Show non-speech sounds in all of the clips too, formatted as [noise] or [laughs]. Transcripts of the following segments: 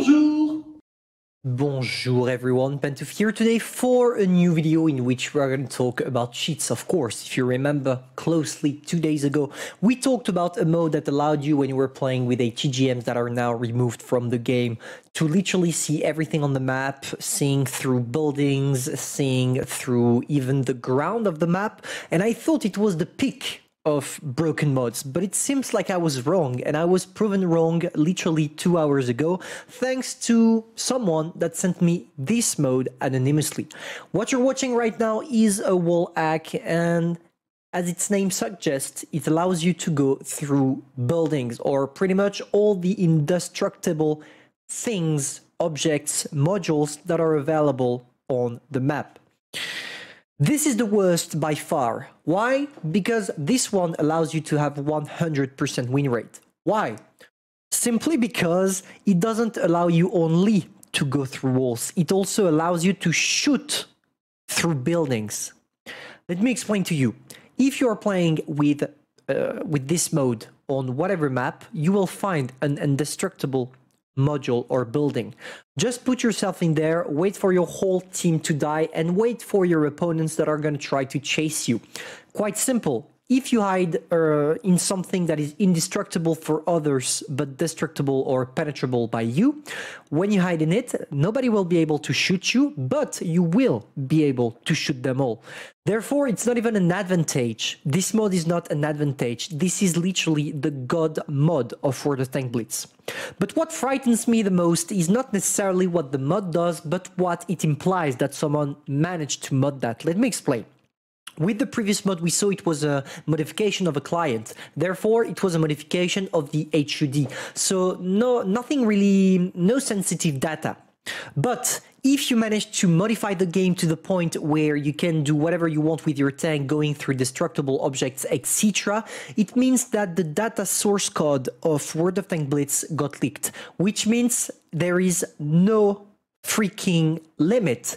Bonjour! Bonjour everyone, Pentoof here today for a new video in which we're going to talk about cheats of course. If you remember closely two days ago, we talked about a mode that allowed you when you were playing with ATGMs that are now removed from the game to literally see everything on the map, seeing through buildings, seeing through even the ground of the map, and I thought it was the peak of broken mods, but it seems like I was wrong, and I was proven wrong literally two hours ago, thanks to someone that sent me this mode anonymously. What you're watching right now is a wall hack, and as its name suggests, it allows you to go through buildings, or pretty much all the indestructible things, objects, modules that are available on the map. This is the worst by far. Why? Because this one allows you to have 100% win rate. Why? Simply because it doesn't allow you only to go through walls. It also allows you to shoot through buildings. Let me explain to you. If you are playing with, uh, with this mode on whatever map, you will find an indestructible module or building. Just put yourself in there, wait for your whole team to die, and wait for your opponents that are going to try to chase you. Quite simple if you hide uh, in something that is indestructible for others but destructible or penetrable by you, when you hide in it, nobody will be able to shoot you, but you will be able to shoot them all. Therefore, it's not even an advantage. This mod is not an advantage. This is literally the god mod of World of Tank Blitz. But what frightens me the most is not necessarily what the mod does, but what it implies that someone managed to mod that. Let me explain. With the previous mod, we saw it was a modification of a client. Therefore, it was a modification of the HUD. So no, nothing really, no sensitive data. But if you manage to modify the game to the point where you can do whatever you want with your tank going through destructible objects, etc., it means that the data source code of World of Tank Blitz got leaked, which means there is no freaking limit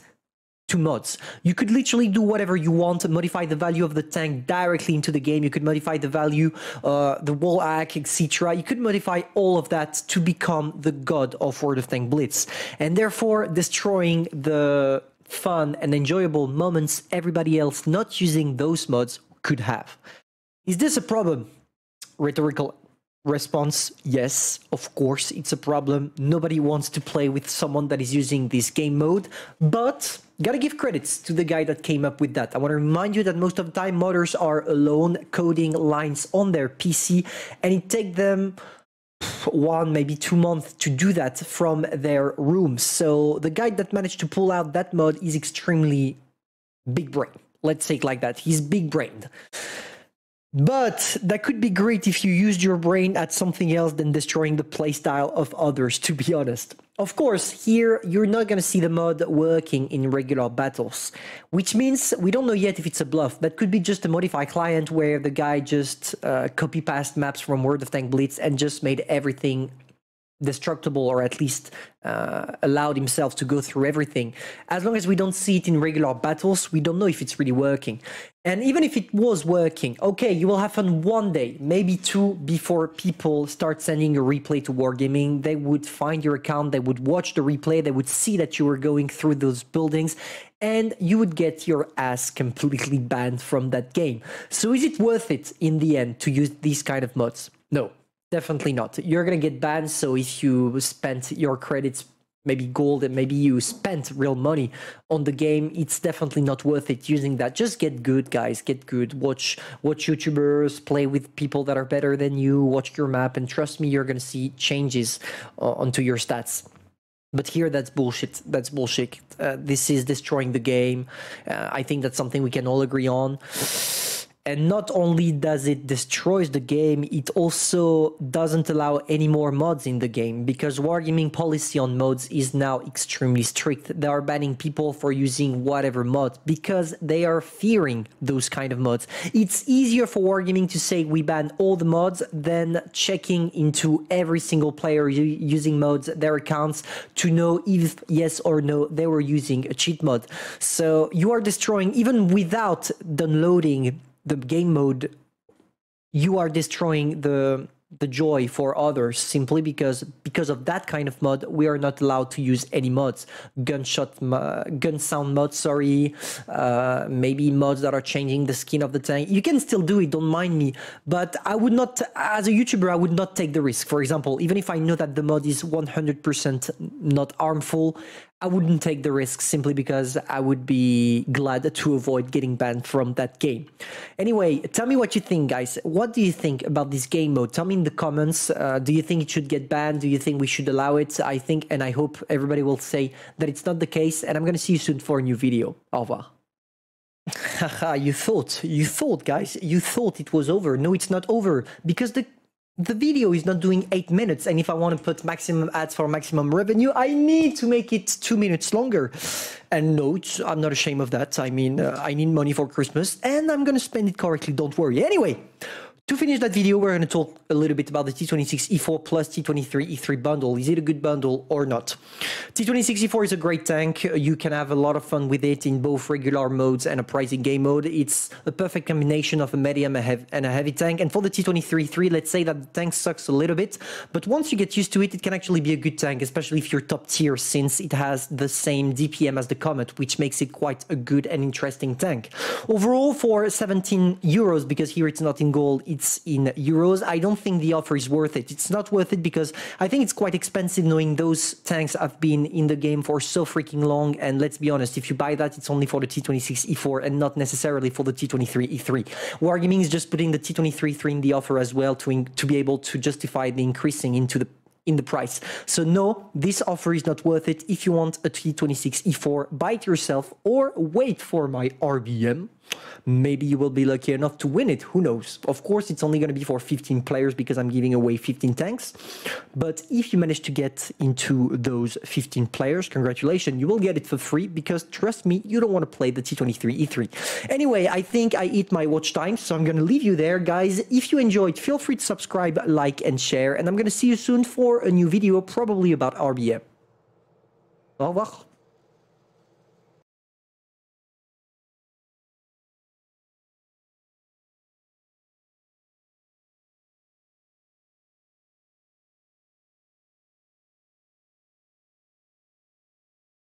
to mods. You could literally do whatever you want, modify the value of the tank directly into the game. You could modify the value, uh, the wall hack, etc. You could modify all of that to become the god of World of Tank Blitz, and therefore destroying the fun and enjoyable moments everybody else not using those mods could have. Is this a problem? Rhetorical Response Yes, of course, it's a problem. Nobody wants to play with someone that is using this game mode, but gotta give credits to the guy that came up with that. I wanna remind you that most of the time modders are alone coding lines on their PC, and it takes them one maybe two months to do that from their rooms so the guy that managed to pull out that mod is extremely big brain let's say it like that he's big brained but that could be great if you used your brain at something else than destroying the playstyle of others, to be honest. Of course, here you're not gonna see the mod working in regular battles, which means we don't know yet if it's a bluff. That could be just a modify client where the guy just uh, copy pasted maps from World of Tank Blitz and just made everything destructible or at least uh, allowed himself to go through everything. As long as we don't see it in regular battles, we don't know if it's really working. And even if it was working, okay, you will have fun one day, maybe two, before people start sending a replay to Wargaming. They would find your account, they would watch the replay, they would see that you were going through those buildings, and you would get your ass completely banned from that game. So is it worth it in the end to use these kind of mods? No, Definitely not. You're gonna get banned. So if you spent your credits, maybe gold, and maybe you spent real money on the game, it's definitely not worth it using that. Just get good, guys. Get good. Watch watch YouTubers, play with people that are better than you. Watch your map, and trust me, you're gonna see changes uh, onto your stats. But here, that's bullshit. That's bullshit. Uh, this is destroying the game. Uh, I think that's something we can all agree on and not only does it destroys the game it also doesn't allow any more mods in the game because wargaming policy on mods is now extremely strict they are banning people for using whatever mod because they are fearing those kind of mods it's easier for wargaming to say we ban all the mods than checking into every single player using mods their accounts to know if yes or no they were using a cheat mod so you are destroying even without downloading the game mode, you are destroying the the joy for others simply because because of that kind of mod we are not allowed to use any mods gunshot gun sound mods sorry uh, maybe mods that are changing the skin of the tank you can still do it don't mind me but i would not as a youtuber i would not take the risk for example even if i know that the mod is 100% not harmful I wouldn't take the risk simply because I would be glad to avoid getting banned from that game. Anyway, tell me what you think, guys. What do you think about this game mode? Tell me in the comments. Uh, do you think it should get banned? Do you think we should allow it? I think and I hope everybody will say that it's not the case. And I'm going to see you soon for a new video. Au revoir. Haha, [laughs] you thought, you thought, guys, you thought it was over. No, it's not over because the the video is not doing 8 minutes and if I want to put maximum ads for maximum revenue, I need to make it 2 minutes longer. And note, I'm not ashamed of that. I mean, uh, I need money for Christmas and I'm going to spend it correctly, don't worry. Anyway, to finish that video, we're going to talk a little bit about the T26 E4 plus T23 E3 bundle. Is it a good bundle or not? T26 E4 is a great tank. You can have a lot of fun with it in both regular modes and a pricing game mode. It's a perfect combination of a medium and a heavy tank. And for the T23 3, let's say that the tank sucks a little bit, but once you get used to it, it can actually be a good tank, especially if you're top tier, since it has the same DPM as the Comet, which makes it quite a good and interesting tank. Overall, for 17 euros, because here it's not in gold, it's in euros. I don't think the offer is worth it. It's not worth it because I think it's quite expensive knowing those tanks have been in the game for so freaking long. And let's be honest, if you buy that, it's only for the T26 E4 and not necessarily for the T23 E3. Wargaming is just putting the T23 e 3 in the offer as well to, to be able to justify the increasing into the in the price. So no, this offer is not worth it. If you want a T26 E4, buy it yourself or wait for my RBM Maybe you will be lucky enough to win it. Who knows? Of course, it's only going to be for 15 players because I'm giving away 15 tanks. But if you manage to get into those 15 players, congratulations, you will get it for free because trust me, you don't want to play the T23 E3. Anyway, I think I eat my watch time, so I'm going to leave you there, guys. If you enjoyed, feel free to subscribe, like, and share. And I'm going to see you soon for a new video, probably about RBM. Au revoir.